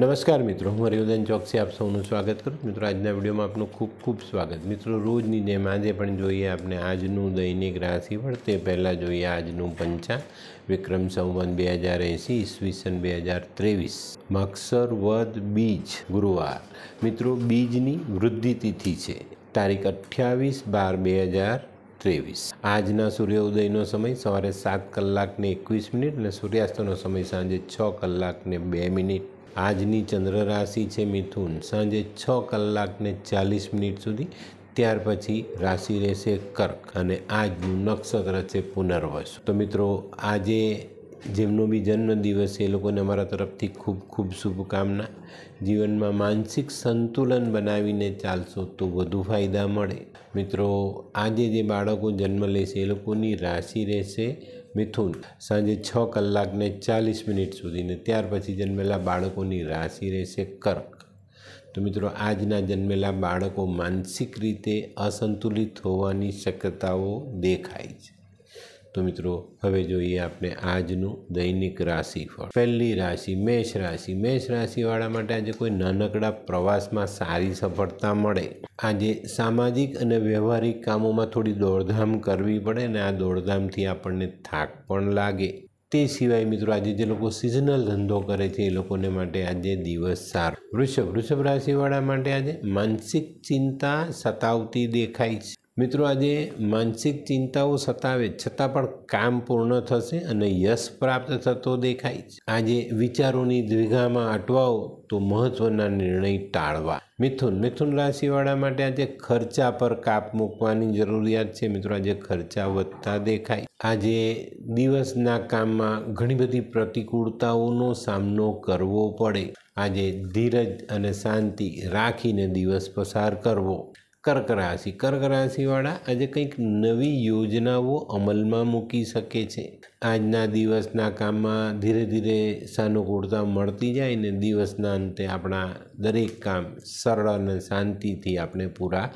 નમસ્કાર મિત્રો હું હરિવદન ચોકસી આપ સૌનું સ્વાગત કરું મિત્રો આજના વિડીયોમાં આપનું ખૂબ ખૂબ સ્વાગત મિત્રો રોજની જેમ આજે પણ જોઈએ આપણે આજનું દૈનિક રાશિફળ તે પહેલાં જોઈએ આજનું પંચા વિક્રમ સંવન બે હજાર એંસી ઈસવીસન બે હજાર ત્રેવીસ મક્ષર વધ બીજ ગુરુવાર મિત્રો બીજની વૃદ્ધિ તિથિ છે તારીખ અઠ્યાવીસ બાર બે હજાર ત્રેવીસ આજના સૂર્યોદયનો સમય સવારે સાત કલાકને એકવીસ મિનિટ અને સૂર્યાસ્તનો સમય સાંજે છ કલાકને બે મિનિટ આજની ચંદ્ર રાશિ છે મિથુન સાંજે છ કલાકને ચાલીસ મિનિટ સુધી ત્યાર પછી રાશિ રહેશે કર્ક અને આજનું નક્ષત્ર છે પુનર્વસ તો મિત્રો આજે જેમનો બી જન્મદિવસ એ લોકોને અમારા તરફથી ખૂબ ખૂબ શુભકામના જીવનમાં માનસિક સંતુલન બનાવીને ચાલશો તો વધુ ફાયદા મળે મિત્રો આજે જે બાળકો જન્મ લેશે એ લોકોની રાશિ રહેશે મિથુન સાંજે છ કલાકને ચાલીસ મિનિટ સુધીને ત્યાર પછી જન્મેલા બાળકોની રાશિ રહેશે કર્ક તો મિત્રો આજના જન્મેલા બાળકો માનસિક રીતે અસંતુલિત હોવાની શક્યતાઓ દેખાય છે તો મિત્રો હવે જોઈએ આપણે આજનું દૈનિક રાશિફળ પહેલી રાશિ મેષ રાશિ મેષ રાશિવાળા માટે આજે કોઈ નાનકડા પ્રવાસમાં સારી સફળતા મળે આજે સામાજિક અને વ્યવહારિક કામોમાં થોડી દોડધામ કરવી પડે ને આ દોડધામથી આપણને થાક પણ લાગે તે સિવાય મિત્રો આજે જે લોકો સિઝનલ ધંધો કરે છે એ લોકોને માટે આજે દિવસ સારો વૃષભ વૃષભ રાશિવાળા માટે આજે માનસિક ચિંતા સતાવતી દેખાય છે મિત્રો આજે માનસિક ચિંતાઓ સતાવે છતાં પણ કામ પૂર્ણ થશે અને યશ પ્રાપ્ત થતો દેખાય છે આજે વિચારોની દ્વિઘામાં અટવાઓ તો મહત્વના નિર્ણય ટાળવા મિથુન મિથુન રાશિવાળા માટે આજે ખર્ચા પર કાપ મૂકવાની જરૂરિયાત છે મિત્રો આજે ખર્ચા વધતા દેખાય આજે દિવસના કામમાં ઘણી બધી પ્રતિકૂળતાઓનો સામનો કરવો પડે આજે ધીરજ અને શાંતિ રાખીને દિવસ પસાર કરવો કર્ક રાશિ કર્ક રાશિવાળા આજે કંઈક નવી યોજનાઓ અમલમાં મૂકી શકે છે આજના દિવસના કામમાં ધીરે ધીરે સાનુકૂળતા મળતી જાય ને દિવસના અંતે આપણા દરેક કામ સરળ અને શાંતિથી આપણે પૂરા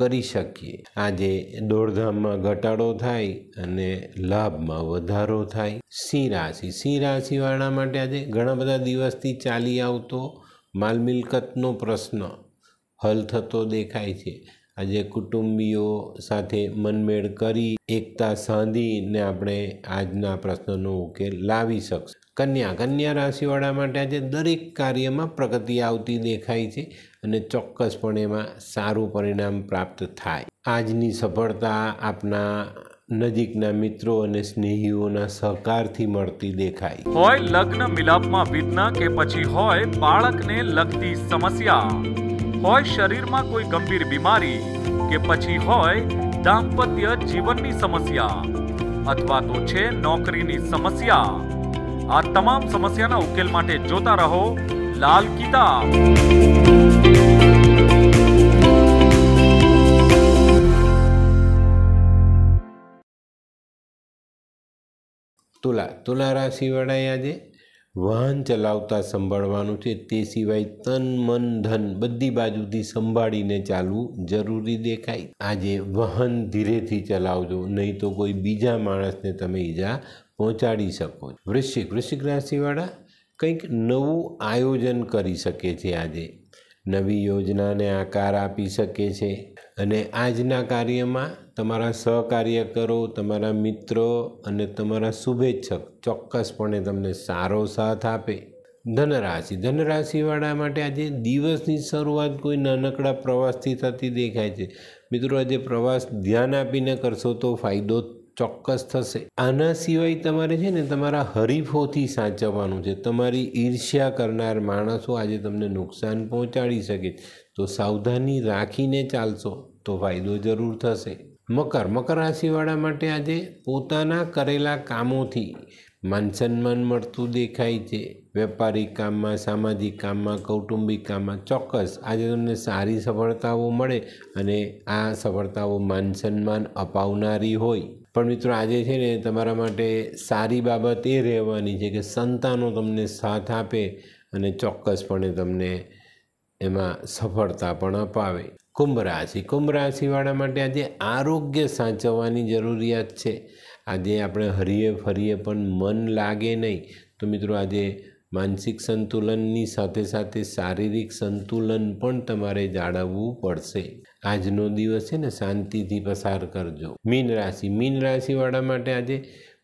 કરી શકીએ આજે દોડધામમાં ઘટાડો થાય અને લાભમાં વધારો થાય સિંહ રાશિ સિંહ રાશિવાળા માટે આજે ઘણા બધા દિવસથી ચાલી આવતો માલ મિલકતનો પ્રશ્ન હલ થતો દેખાય છે આજે કુટુંબીઓ સાથે મનમેળ કરી એકતા સાંધીને આપણે આજના પ્રશ્નનો ઉકેલ લાવી શકશે કન્યા કન્યા રાશિવાળા માટે આજે દરેક કાર્યમાં પ્રગતિ આવતી દેખાય છે અને ચોક્કસપણે એમાં સારું પરિણામ પ્રાપ્ત થાય આજની સફળતા આપના નજીકના મિત્રો અને સ્નેહીઓના સહકારથી મળતી દેખાય હોય લગ્ન મિલાપમાં વિધના કે પછી હોય બાળકને લગતી સમસ્યા હોય શરીરમાં કોઈ ગંભીર બીમારી કે પછી હોય દાંપત્ય જીવનની સમસ્યા અથવા તો છે નોકરીની સમસ્યા આ તમામ સમસ્યાના ઉકેલ માટે જોતા રહો લાલ કિતાબ તુલા તુલા રાશિવાળાએ આજે વાહન ચલાવતા સંભાળવાનું છે તે સિવાય તન મન ધન બધી બાજુથી સંભાળીને ચાલવું જરૂરી દેખાય આજે વાહન ધીરેથી ચલાવજો નહીં તો કોઈ બીજા માણસને તમે ઈજા પહોંચાડી શકો વૃશ્ચિક વૃશ્ચિક રાશિવાળા કંઈક નવું આયોજન કરી શકે છે આજે નવી યોજનાને આકાર આપી શકે છે અને આજના કાર્યમાં તમારા સહકાર્યકરો તમારા મિત્રો અને તમારા શુભેચ્છક ચોક્કસપણે તમને સારો સાથ આપે ધનરાશિ ધનરાશિવાળા માટે આજે દિવસની શરૂઆત કોઈ નાનકડા પ્રવાસથી થતી દેખાય છે મિત્રો આજે પ્રવાસ ધ્યાન આપીને કરશો તો ફાયદો ચોક્કસ થશે આના સિવાય તમારે છે ને તમારા હરીફોથી સાચવવાનું છે તમારી ઈર્ષ્યા કરનાર માણસો આજે તમને નુકસાન પહોંચાડી શકે તો સાવધાની રાખીને ચાલશો તો ફાયદો જરૂર થશે મકર મકર રાશિવાળા માટે આજે પોતાના કરેલા કામોથી માન સન્માન મળતું દેખાય છે વેપારી કામમાં સામાજિક કામમાં કૌટુંબિક કામમાં ચોક્કસ આજે તમને સારી સફળતાઓ મળે અને આ સફળતાઓ માન સન્માન અપાવનારી હોય પણ મિત્રો આજે છે ને તમારા માટે સારી બાબત એ રહેવાની છે કે સંતાનો તમને સાથ આપે અને ચોક્કસપણે તમને એમાં સફળતા પણ અપાવે કુંભ રાશિ કુંભ રાશિવાળા માટે આજે આરોગ્ય સાચવવાની જરૂરિયાત છે આજે આપણે હરીએ ફરીએ પણ મન લાગે નહીં તો મિત્રો આજે માનસિક સંતુલનની સાથે સાથે શારીરિક સંતુલન પણ તમારે જાળવવું પડશે આજનો દિવસ છે ને શાંતિથી પસાર કરજો મીન રાશિ મીન રાશિવાળા માટે આજે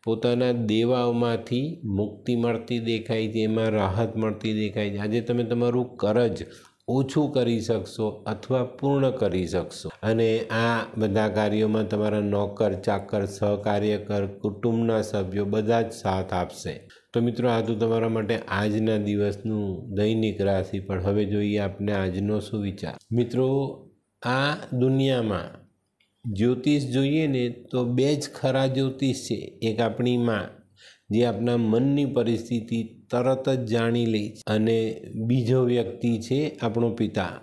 પોતાના દેવાઓમાંથી મુક્તિ મળતી દેખાય છે એમાં રાહત મળતી દેખાય છે આજે તમે તમારું કરજ ઓછું કરી શકશો અથવા પૂર્ણ કરી શકશો અને આ બધા કાર્યોમાં તમારા નોકર ચાકર સહકાર્યકર કુટુંબના સભ્યો બધા જ સાથ આપશે તો મિત્રો આ તો તમારા માટે આજના દિવસનું દૈનિક રાશિ પણ હવે જોઈએ આપણે આજનો શું વિચાર મિત્રો આ દુનિયામાં જ્યોતિષ જોઈએ ને તો બે જ ખરા જ્યોતિષ છે એક આપણી માં જે આપણા મનની પરિસ્થિતિ તરત જ જાણી લે છે અને બીજો વ્યક્તિ છે આપણો પિતા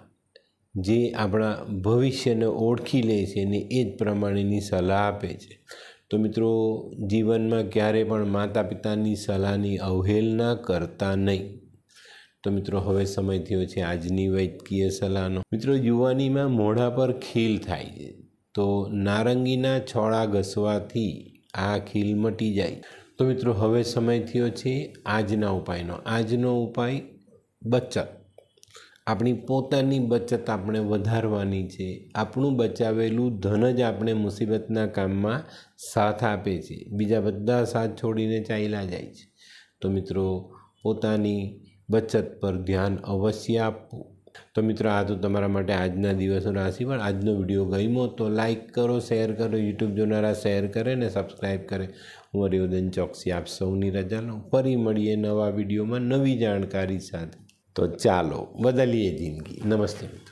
જે આપણા ભવિષ્યને ઓળખી લે છે અને એ જ પ્રમાણેની સલાહ આપે છે તો મિત્રો જીવનમાં ક્યારે પણ માતા પિતાની સલાહની અવહેલના કરતા નહીં તો મિત્રો હવે સમય થયો છે આજની વૈદકીય સલાહનો મિત્રો યુવાનીમાં મોઢા પર ખીલ થાય છે તો નારંગીના છોડા ઘસવાથી આ ખીલ મટી જાય તો મિત્રો હવે સમય થયો છે આજના ઉપાયનો આજનો ઉપાય બચત આપણી પોતાની બચત આપણે વધારવાની છે આપણું બચાવેલું ધન જ આપણે મુસીબતના કામમાં સાથ આપે છે બીજા બધા સાથ છોડીને ચાલ્યા જાય છે તો મિત્રો પોતાની બચત પર ધ્યાન અવશ્ય આપવું તો મિત્રો આ તો તમારા માટે આજના દિવસનું પણ આજનો વિડીયો ગમ્યો તો લાઇક કરો શેર કરો યુટ્યુબ જોનારા શેર કરે ને સબસ્ક્રાઈબ કરે હું હરિવદન ચોકસી આપ સૌની રજા લઉં ફરી મળીએ નવા વિડીયોમાં નવી જાણકારી સાથે તો ચાલો બદલીએ જિંદગી નમસ્તે મિત્રો